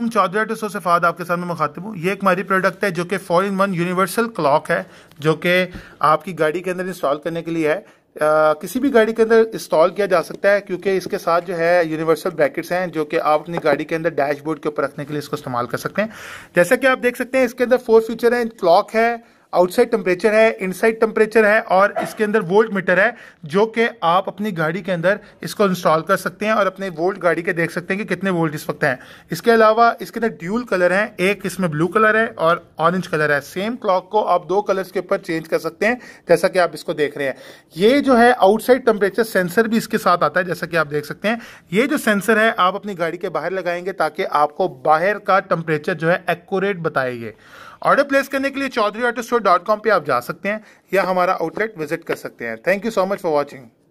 हूँ चौधरी टू सफ़ाद आपके साथ में मुखातिब हूँ ये एक हमारी प्रोडक्ट है जो कि four in one universal clock है जो कि आपकी गाड़ी के अंदर इंस्टॉल करने के लिए है आ, किसी भी गाड़ी के अंदर इंस्टॉल किया जा सकता है क्योंकि इसके साथ जो है यूनिवर्सल ब्रैकेट्स हैं जो कि आप अपनी गाड़ी के अंदर डैशबोर्ड के ऊपर रखने के लिए इसको इस्तेमाल कर सकते हैं जैसा कि आप देख सकते हैं इसके अंदर फोर फीचर हैं क्लॉक है आउटसाइड टेम्परेचर है इनसाइड टेम्परेचर है और इसके अंदर वोल्ट मीटर है जो कि आप अपनी गाड़ी के अंदर इसको इंस्टॉल कर सकते हैं और अपने वोल्ट गाड़ी के देख सकते हैं कि कितने वोल्ट इस वक्त हैं इसके अलावा इसके अंदर ड्यूल कलर हैं एक इसमें ब्लू कलर है और ऑरेंज कलर है सेम क्लॉक को आप दो कलर्स के ऊपर चेंज कर सकते हैं जैसा कि आप इसको देख रहे हैं ये जो है आउटसाइड टेम्परेचर सेंसर भी इसके साथ आता है जैसा कि आप देख सकते हैं ये जो सेंसर है आप अपनी गाड़ी के बाहर लगाएंगे ताकि आपको बाहर का टेम्परेचर जो है एक्यूरेट बताएंगे ऑर्डर प्लेस करने के लिए Chaudhary auto store dot com पर आप जा सकते हैं या हमारा आउटलेट विजिट कर सकते हैं thank you so much for watching